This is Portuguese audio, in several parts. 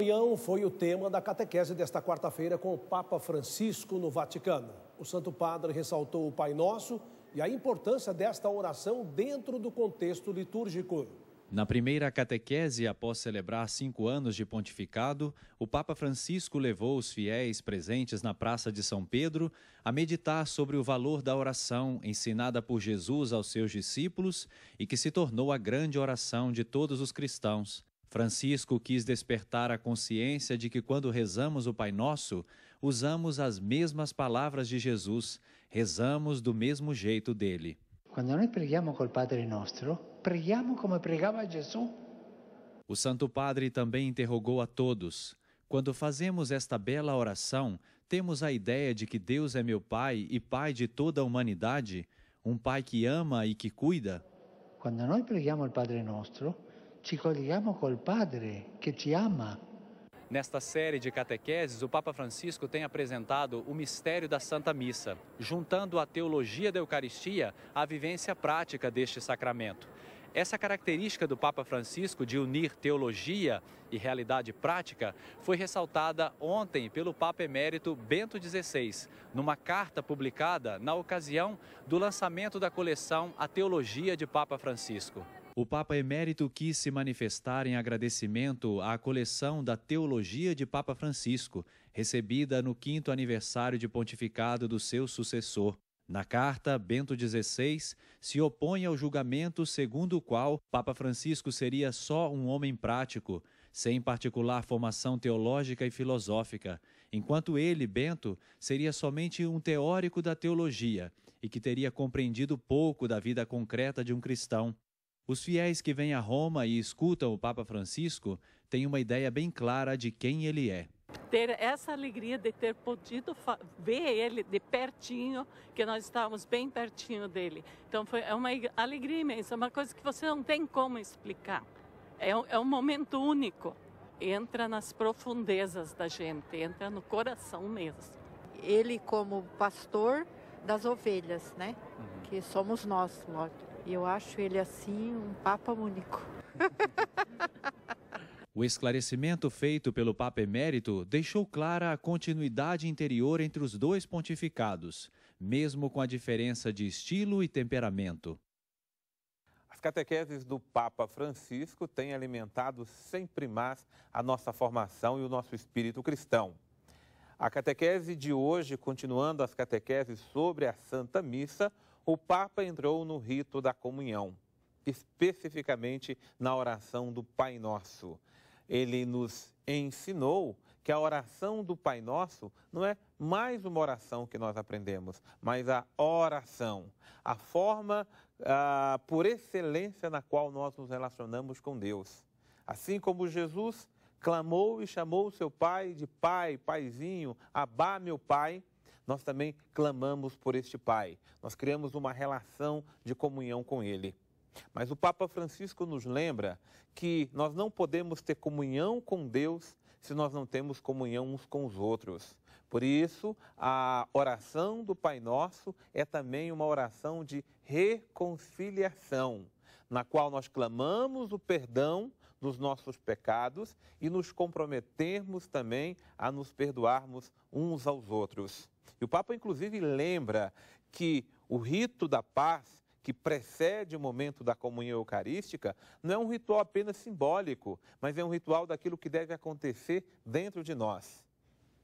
Comunhão foi o tema da catequese desta quarta-feira com o Papa Francisco no Vaticano. O Santo Padre ressaltou o Pai Nosso e a importância desta oração dentro do contexto litúrgico. Na primeira catequese, após celebrar cinco anos de pontificado, o Papa Francisco levou os fiéis presentes na Praça de São Pedro a meditar sobre o valor da oração ensinada por Jesus aos seus discípulos e que se tornou a grande oração de todos os cristãos. Francisco quis despertar a consciência de que quando rezamos o Pai Nosso, usamos as mesmas palavras de Jesus, rezamos do mesmo jeito dele. Quando nós pregamos com o Padre Nosso, pregamos como pregava Jesus. O Santo Padre também interrogou a todos: Quando fazemos esta bela oração, temos a ideia de que Deus é meu Pai e Pai de toda a humanidade, um Pai que ama e que cuida? Quando nós pregamos o Padre Nosso, ci colleghiamo col Padre ama. Nesta série de catequeses, o Papa Francisco tem apresentado o mistério da Santa Missa, juntando a teologia da Eucaristia à vivência prática deste sacramento. Essa característica do Papa Francisco de unir teologia e realidade prática foi ressaltada ontem pelo Papa Emérito Bento XVI, numa carta publicada na ocasião do lançamento da coleção A Teologia de Papa Francisco o Papa Emérito quis se manifestar em agradecimento à coleção da Teologia de Papa Francisco, recebida no quinto aniversário de pontificado do seu sucessor. Na carta, Bento XVI se opõe ao julgamento segundo o qual Papa Francisco seria só um homem prático, sem particular formação teológica e filosófica, enquanto ele, Bento, seria somente um teórico da teologia e que teria compreendido pouco da vida concreta de um cristão. Os fiéis que vêm a Roma e escutam o Papa Francisco têm uma ideia bem clara de quem ele é. Ter essa alegria de ter podido ver ele de pertinho, que nós estávamos bem pertinho dele. Então foi é uma alegria imensa, é uma coisa que você não tem como explicar. É um, é um momento único. Entra nas profundezas da gente, entra no coração mesmo. Ele, como pastor das ovelhas, né? Uhum que somos nós, Lorde. E eu acho ele assim um papa único. O esclarecimento feito pelo Papa Emérito deixou clara a continuidade interior entre os dois pontificados, mesmo com a diferença de estilo e temperamento. As catequeses do Papa Francisco têm alimentado sempre mais a nossa formação e o nosso espírito cristão. A catequese de hoje, continuando as catequeses sobre a Santa Missa, o Papa entrou no rito da comunhão, especificamente na oração do Pai Nosso. Ele nos ensinou que a oração do Pai Nosso não é mais uma oração que nós aprendemos, mas a oração, a forma ah, por excelência na qual nós nos relacionamos com Deus. Assim como Jesus clamou e chamou seu pai de pai, paizinho, Abá, meu pai, nós também clamamos por este Pai, nós criamos uma relação de comunhão com Ele. Mas o Papa Francisco nos lembra que nós não podemos ter comunhão com Deus se nós não temos comunhão uns com os outros. Por isso, a oração do Pai Nosso é também uma oração de reconciliação, na qual nós clamamos o perdão dos nossos pecados e nos comprometermos também a nos perdoarmos uns aos outros. E o Papa, inclusive, lembra que o rito da paz que precede o momento da comunhão eucarística, não é um ritual apenas simbólico, mas é um ritual daquilo que deve acontecer dentro de nós.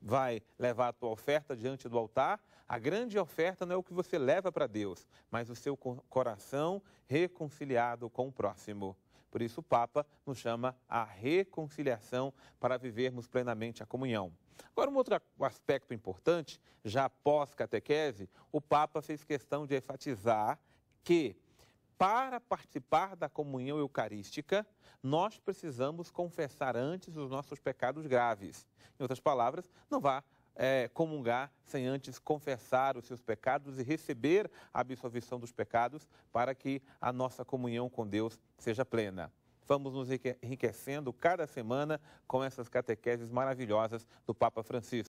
Vai levar a tua oferta diante do altar. A grande oferta não é o que você leva para Deus, mas o seu coração reconciliado com o próximo. Por isso, o Papa nos chama à reconciliação para vivermos plenamente a comunhão. Agora, um outro aspecto importante, já após catequese, o Papa fez questão de enfatizar que, para participar da comunhão eucarística, nós precisamos confessar antes os nossos pecados graves. Em outras palavras, não vá é, comungar sem antes confessar os seus pecados e receber a absolvição dos pecados para que a nossa comunhão com Deus seja plena. Vamos nos enriquecendo cada semana com essas catequeses maravilhosas do Papa Francisco.